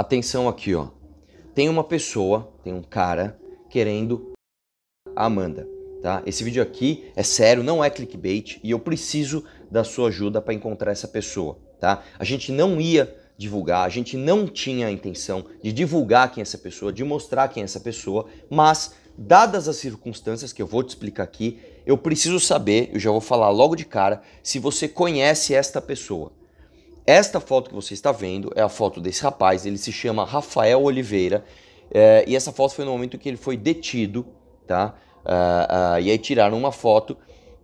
Atenção aqui, ó. Tem uma pessoa, tem um cara querendo a Amanda, tá? Esse vídeo aqui é sério, não é clickbait e eu preciso da sua ajuda para encontrar essa pessoa, tá? A gente não ia divulgar, a gente não tinha a intenção de divulgar quem é essa pessoa, de mostrar quem é essa pessoa, mas dadas as circunstâncias que eu vou te explicar aqui, eu preciso saber, eu já vou falar logo de cara, se você conhece esta pessoa. Esta foto que você está vendo é a foto desse rapaz, ele se chama Rafael Oliveira, é, e essa foto foi no momento que ele foi detido, tá? Uh, uh, e aí tiraram uma foto.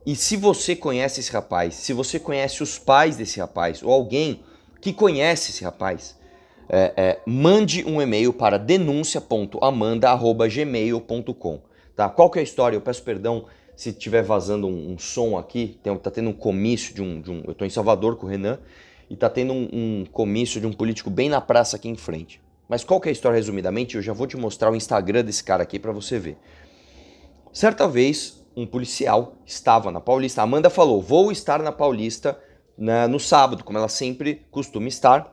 E se você conhece esse rapaz, se você conhece os pais desse rapaz, ou alguém que conhece esse rapaz, é, é, mande um e-mail para denúncia.amanda.gmail.com. Tá? Qual que é a história? Eu peço perdão se estiver vazando um, um, som aqui, tem, tá tendo um comício de um. De um eu estou em Salvador com o Renan, e tá tendo um, um, comício de um político bem na praça aqui em frente. Mas qual que é a história resumidamente? Eu já vou te mostrar o Instagram desse cara aqui para você ver. Certa vez, um policial estava na Paulista. A Amanda falou: "Vou estar na Paulista né, no sábado, como ela sempre costuma estar".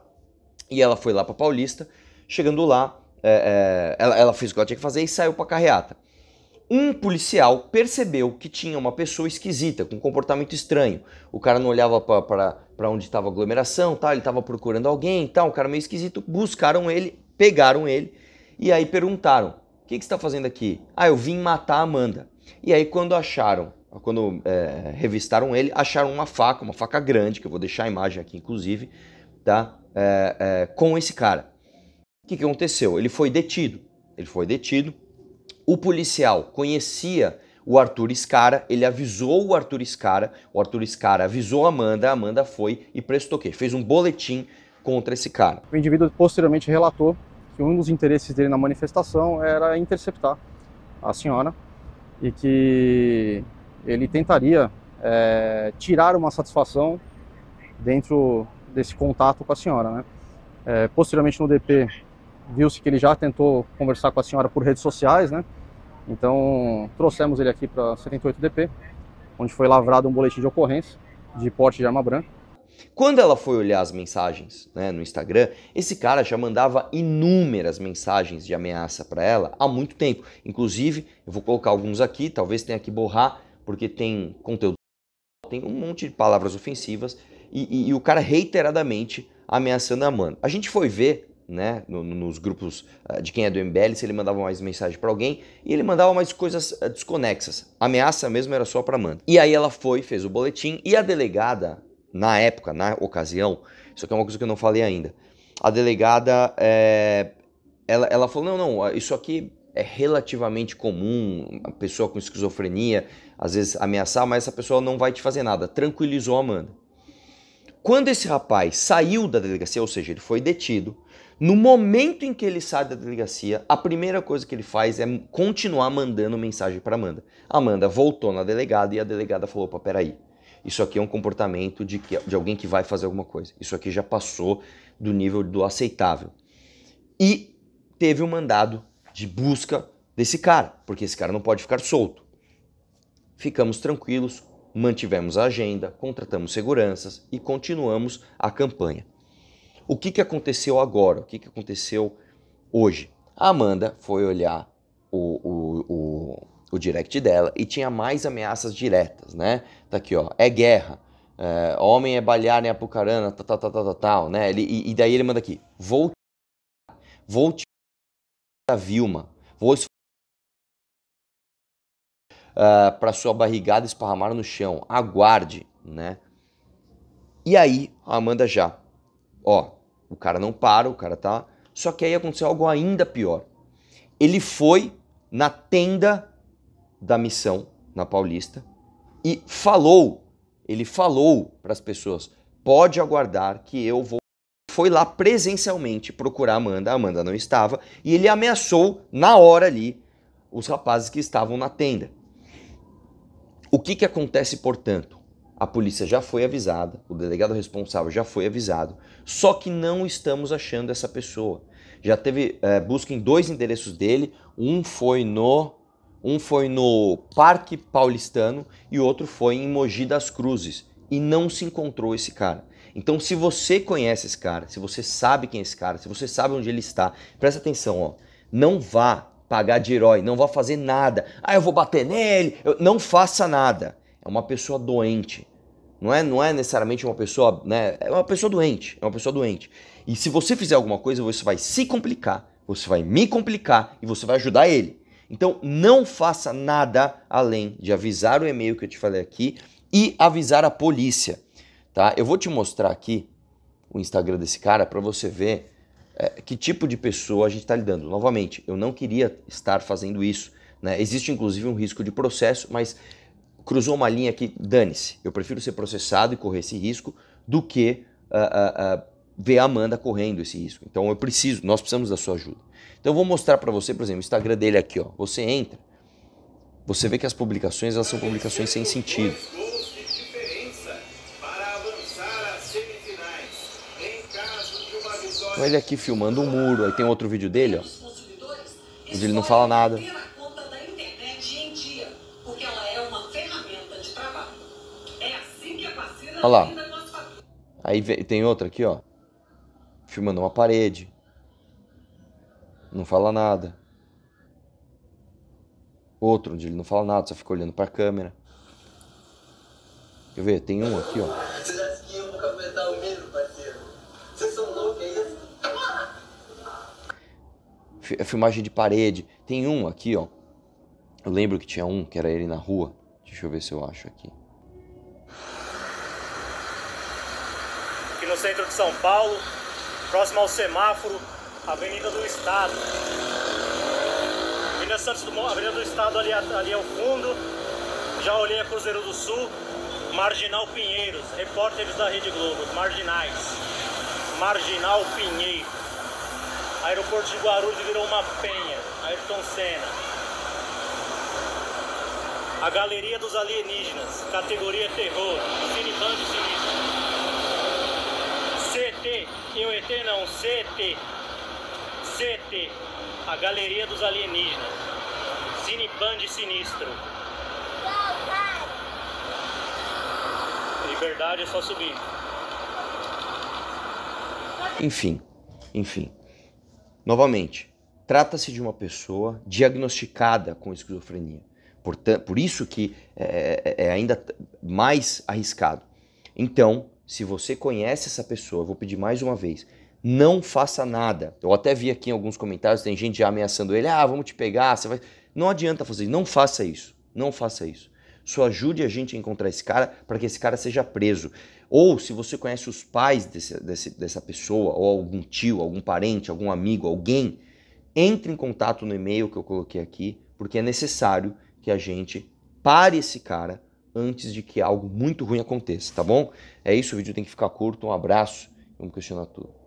E ela foi lá para Paulista. Chegando lá, é, é, ela, ela, fez o que ela tinha que fazer e saiu para carreata. Um policial percebeu que tinha uma pessoa esquisita, com um comportamento estranho. O cara não olhava para onde estava a aglomeração, tá? ele estava procurando alguém, tá? um cara meio esquisito. Buscaram ele, pegaram ele e aí perguntaram: O que, que você está fazendo aqui? Ah, eu vim matar a Amanda. E aí, quando acharam, quando é, revistaram ele, acharam uma faca, uma faca grande, que eu vou deixar a imagem aqui, inclusive, tá? É, é, com esse cara. O que, que aconteceu? Ele foi detido. Ele foi detido o policial conhecia o Arthur Scara, ele avisou o Arthur Scara, o Arthur Scara avisou a Amanda, a Amanda foi e prestou o quê? Fez um boletim contra esse cara. O indivíduo posteriormente relatou que um dos interesses dele na manifestação era interceptar a senhora e que ele tentaria é, tirar uma satisfação dentro desse contato com a senhora. Né? É, posteriormente no DP, viu-se que ele já tentou conversar com a senhora por redes sociais, né? Então trouxemos ele aqui para 78DP, onde foi lavrado um boletim de ocorrência de porte de arma branca. Quando ela foi olhar as mensagens né, no Instagram, esse cara já mandava inúmeras mensagens de ameaça para ela há muito tempo. Inclusive, eu vou colocar alguns aqui, talvez tenha que borrar, porque tem conteúdo, tem um monte de palavras ofensivas e, e, e o cara reiteradamente ameaçando a Amanda. A gente foi ver né, nos grupos ah, de quem é do MBL, se ele mandava mais mensagem para alguém, e ele mandava mais coisas ah, desconexas. A ameaça mesmo era só para Amanda. E aí ela foi, fez o boletim, e a delegada, na época, na ocasião, isso aqui é uma coisa que eu não falei ainda, a delegada, é, ela, ela falou, não, não, ah, isso aqui é relativamente comum, a pessoa com esquizofrenia, às vezes ameaçar, mas essa pessoa não vai te fazer nada. Tranquilizou a Amanda. Quando esse rapaz saiu da delegacia, ou seja, ele foi detido, no momento em que ele sai da delegacia, a primeira coisa que ele faz é continuar mandando mensagem para Amanda. Amanda voltou na delegada e a delegada falou: opa, peraí, isso aqui é um comportamento de, que, de alguém que vai fazer alguma coisa. Isso aqui já passou do nível do aceitável. E teve um mandado de busca desse cara, porque esse cara não pode ficar solto. Ficamos tranquilos, mantivemos a agenda, contratamos seguranças e continuamos a campanha. O que, que aconteceu agora? O que, que aconteceu hoje? A Amanda foi olhar o, o, o, o direct dela e tinha mais ameaças diretas, né? Tá aqui, ó. É guerra. É, homem é balear em né? Apucarana, tal, tá, tal, tá, tal, tá, tal, tal, né? Ele, e, e, daí ele manda aqui. Vou te... Vou te... Da Vilma. Vou... Uh, ah, para sua barrigada esparramar no chão. Aguarde, né? E aí, a Amanda já Ó, o cara não para, o cara tá. Só que aí aconteceu algo ainda pior. Ele foi na tenda da missão na Paulista e falou, ele falou para as pessoas: pode aguardar que eu vou. Foi lá presencialmente procurar a Amanda, a Amanda não estava, e ele ameaçou na hora ali os rapazes que estavam na tenda. O que, que acontece, portanto? A polícia já foi avisada, o delegado responsável já foi avisado, só que não estamos achando essa pessoa. Já teve é, busca em dois endereços dele, um foi no um foi no Parque Paulistano e outro foi em Mogi das Cruzes e não se encontrou esse cara. Então, se você conhece esse cara, se você sabe quem é esse cara, se você sabe onde ele está, presta atenção, ó. Não vá pagar de herói, não vá fazer nada. Ah, eu vou bater nele. Eu... Não faça nada é uma pessoa doente. Não é, não é necessariamente uma pessoa, né? É uma pessoa doente, é uma pessoa doente. E se você fizer alguma coisa, você vai se complicar, você vai me complicar e você vai ajudar ele. Então não faça nada além de avisar o e-mail que eu te falei aqui e avisar a polícia, tá? Eu vou te mostrar aqui o Instagram desse cara para você ver é, que tipo de pessoa a gente está lidando. Novamente, eu não queria estar fazendo isso. Né? Existe inclusive um risco de processo, mas cruzou uma linha que dane-se, eu prefiro ser processado e correr esse risco do que uh, uh, uh, ver a Amanda correndo esse risco. Então eu preciso, nós precisamos da sua ajuda. Então eu vou mostrar para você, por exemplo, o Instagram dele aqui, ó. Você entra, você vê que as publicações elas são publicações sem sentido. Então ele aqui filmando um muro, aí tem outro vídeo dele, ó, onde ele não fala nada. Olha lá. Aí tem outra aqui, ó. Filmando uma parede. Não fala nada. Outro onde ele não fala nada, só fica olhando pra câmera. Quer ver? Tem um aqui, ó. é Filmagem de parede. Tem um aqui, ó. Eu lembro que tinha um, que era ele na rua. Deixa eu ver se eu acho aqui aqui no centro de São Paulo, próximo ao semáforo, Avenida do Estado. Avenida Santos Dumont, Avenida do Estado ali, ali ao fundo. Já olhei a Cruzeiro do Sul, Marginal Pinheiros, repórteres da Rede Globo, marginais. Marginal Pinheiro. Aeroporto de Guarulhos virou uma penha, Ayrton Senna. A Galeria dos Alienígenas, categoria terror, Cine Sinistro e o ET não, CT, CT, a Galeria dos Alienígenas, Cineband Sinistro. Liberdade é só subir. Enfim, enfim. Novamente, trata-se de uma pessoa diagnosticada com esquizofrenia. Por, por isso que é, é, é ainda mais arriscado. Então, se você conhece essa pessoa, vou pedir mais uma vez, não faça nada. Eu até vi aqui em alguns comentários, tem gente já ameaçando ele, ah, vamos te pegar, você vai. Não adianta fazer isso, não faça isso, não faça isso. Só ajude a gente a encontrar esse cara para que esse cara seja preso. Ou se você conhece os pais desse, desse, dessa pessoa, ou algum tio, algum parente, algum amigo, alguém, entre em contato no e-mail que eu coloquei aqui, porque é necessário que a gente pare esse cara antes de que algo muito ruim aconteça, tá bom? É isso, o vídeo tem que ficar curto. Um abraço, vamos questionar tudo.